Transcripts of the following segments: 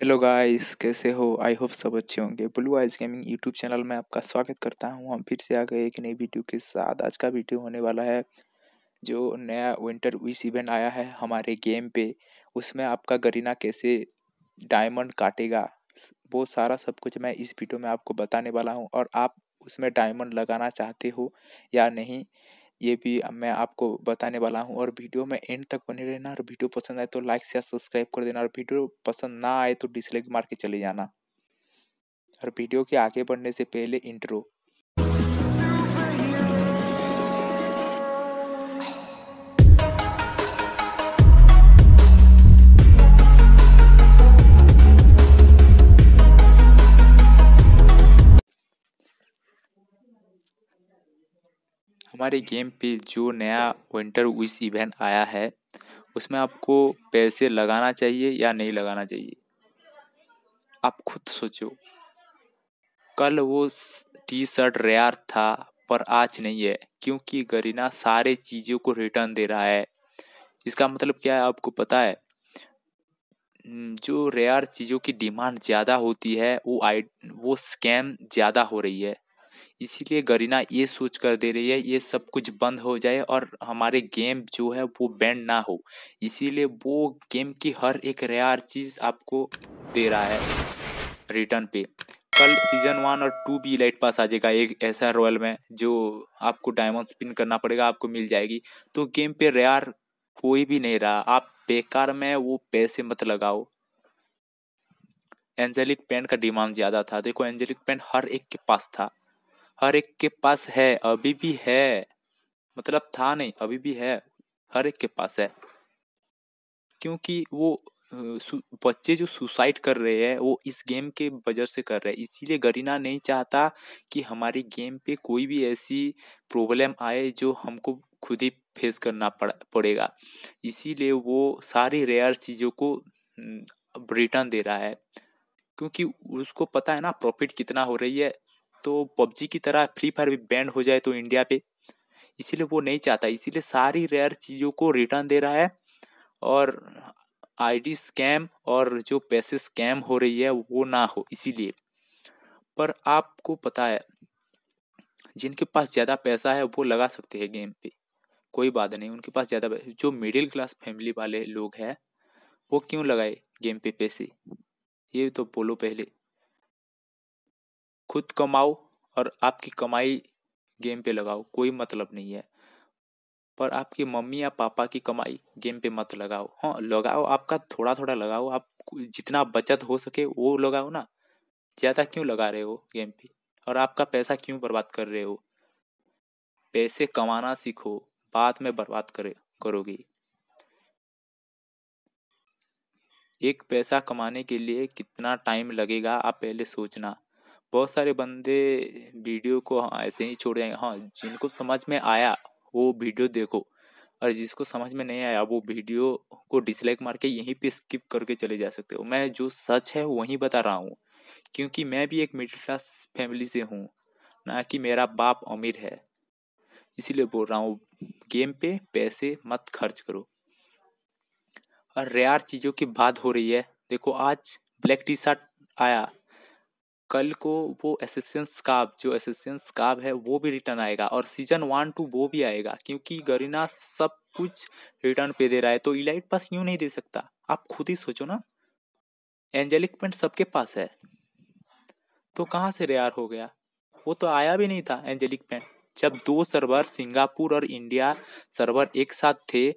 hello guys कैसे हो I hope सब अच्छे होंगे blue eyes gaming YouTube channel में आपका स्वागत करता हूं हम फिर से आ गए एक नई वीडियो के साथ आज का वीडियो होने वाला है जो नया विंटर विश इवेंट आया है हमारे गेम पे उसमें आपका गरीना कैसे डायमंड काटेगा वो सारा सब कुछ मैं इस वीडियो में आपको बताने वाला हूँ और आप उसमें डायमंड लगाना चाहते हो या नहीं ये भी मैं आपको बताने वाला हूँ और वीडियो में एंड तक बने रहना और वीडियो पसंद आए तो लाइक शेयर सब्सक्राइब कर देना और वीडियो पसंद ना आए तो डिसलाइक मार के चले जाना और वीडियो के आगे बढ़ने से पहले इंट्रो हमारे गेम पे जो नया विंटर विश इवेंट आया है उसमें आपको पैसे लगाना चाहिए या नहीं लगाना चाहिए आप खुद सोचो कल वो टी शर्ट रेयर था पर आज नहीं है क्योंकि गरीना सारे चीज़ों को रिटर्न दे रहा है इसका मतलब क्या है आपको पता है जो रेयर चीज़ों की डिमांड ज़्यादा होती है वो आई वो स्कैम ज़्यादा हो रही है इसीलिए गरीना ये सोच कर दे रही है ये सब कुछ बंद हो जाए और हमारे गेम जो है वो बैंड ना हो इसीलिए वो गेम की हर एक रेयर चीज़ आपको दे रहा है रिटर्न पे कल सीजन वन और टू भी लाइट पास आ जाएगा एक ऐसा रॉयल में जो आपको डायमंड स्पिन करना पड़ेगा आपको मिल जाएगी तो गेम पे रेयर कोई भी नहीं रहा आप बेकार में वो पैसे मत लगाओ एंजेलिक पेंट का डिमांड ज़्यादा था देखो एंजेलिक पेंट हर एक के पास था हर एक के पास है अभी भी है मतलब था नहीं अभी भी है हर एक के पास है क्योंकि वो बच्चे जो सुसाइड कर रहे हैं वो इस गेम के वजह से कर रहे हैं इसीलिए गरीना नहीं चाहता कि हमारी गेम पे कोई भी ऐसी प्रॉब्लम आए जो हमको खुद ही फेस करना पड़ पड़ेगा इसीलिए वो सारी रेयर चीज़ों को रिटर्न दे रहा है क्योंकि उसको पता है ना प्रॉफिट कितना हो रही है तो पबजी की तरह फ्री फायर भी बैंड हो जाए तो इंडिया पे इसीलिए वो नहीं चाहता इसीलिए सारी रेयर चीज़ों को रिटर्न दे रहा है और आईडी स्कैम और जो पैसे स्कैम हो रही है वो ना हो इसीलिए पर आपको पता है जिनके पास ज़्यादा पैसा है वो लगा सकते हैं गेम पे कोई बात नहीं उनके पास ज़्यादा जो मिडिल क्लास फैमिली वाले लोग हैं वो क्यों लगाए गेम पे पैसे ये तो बोलो पहले खुद कमाओ और आपकी कमाई गेम पे लगाओ कोई मतलब नहीं है पर आपकी मम्मी या पापा की कमाई गेम पे मत लगाओ हाँ लगाओ आपका थोड़ा थोड़ा लगाओ आप जितना बचत हो सके वो लगाओ ना ज़्यादा क्यों लगा रहे हो गेम पे और आपका पैसा क्यों बर्बाद कर रहे हो पैसे कमाना सीखो बाद में बर्बाद करे करोगे एक पैसा कमाने के लिए कितना टाइम लगेगा आप पहले सोचना बहुत सारे बंदे वीडियो को हाँ ऐसे ही छोड़ जाएंगे हाँ जिनको समझ में आया वो वीडियो देखो और जिसको समझ में नहीं आया वो वीडियो को डिसलाइक मार के यहीं पे स्किप करके चले जा सकते हो मैं जो सच है वही बता रहा हूँ क्योंकि मैं भी एक मिडिल क्लास फैमिली से हूँ ना कि मेरा बाप अमीर है इसीलिए बोल रहा हूँ गेम पे पैसे मत खर्च करो और रेयर चीज़ों की बात हो रही है देखो आज ब्लैक टी शर्ट आया कल को वो एसेसियन स्काब जो एसेसियन स्काब है वो भी रिटर्न आएगा और सीजन वन टू वो भी आएगा क्योंकि गरीना सब कुछ रिटर्न पे दे रहा है तो इलाइट पास यूँ नहीं दे सकता आप खुद ही सोचो ना एंजेलिक पेंट सबके पास है तो कहाँ से रेयर हो गया वो तो आया भी नहीं था एंजेलिक पेंट जब दो सर्वर सिंगापुर और इंडिया सर्वर एक साथ थे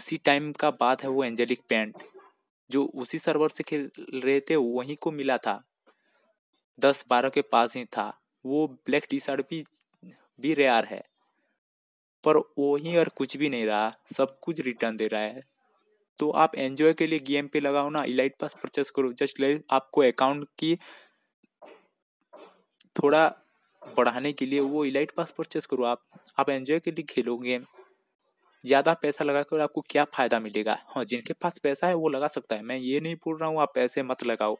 उसी टाइम का बात है वो एंजेलिक पेंट जो उसी सर्वर से खेल रहे थे वहीं को मिला था दस बारह के पास ही था वो ब्लैक टी शर्ट भी भी रेयर है पर वो ही और कुछ भी नहीं रहा सब कुछ रिटर्न दे रहा है तो आप एंजॉय के लिए गेम पे लगाओ ना इलाइट पास परचेस करो जस्ट ले आपको अकाउंट की थोड़ा बढ़ाने के लिए वो इलाइट पास परचेस करो आप आप एंजॉय के लिए खेलो गेम ज़्यादा पैसा लगा कर आपको क्या फ़ायदा मिलेगा हाँ जिनके पास पैसा है वो लगा सकता है मैं ये नहीं बोल रहा हूँ आप पैसे मत लगाओ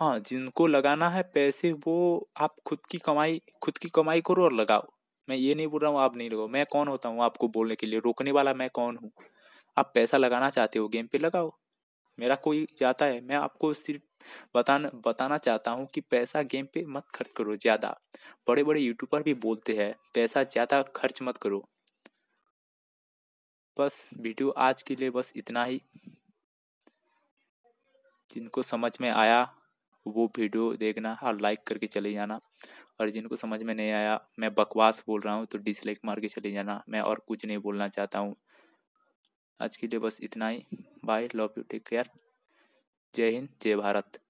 हाँ जिनको लगाना है पैसे वो आप खुद की कमाई खुद की कमाई करो और लगाओ मैं ये नहीं बोल रहा हूँ आप नहीं लगाओ मैं कौन होता हूँ आपको बोलने के लिए रोकने वाला मैं कौन हूँ आप पैसा लगाना चाहते हो गेम पे लगाओ मेरा कोई जाता है मैं आपको सिर्फ बताना बताना चाहता हूँ कि पैसा गेम पे मत खर्च करो ज़्यादा बड़े बड़े यूट्यूबर भी बोलते हैं पैसा ज़्यादा खर्च मत करो बस वीडियो आज के लिए बस इतना ही जिनको समझ में आया वो वीडियो देखना और हाँ, लाइक करके चले जाना और जिनको समझ में नहीं आया मैं बकवास बोल रहा हूँ तो डिसलाइक मार के चले जाना मैं और कुछ नहीं बोलना चाहता हूँ आज के लिए बस इतना ही bye love you take care जय हिंद जय भारत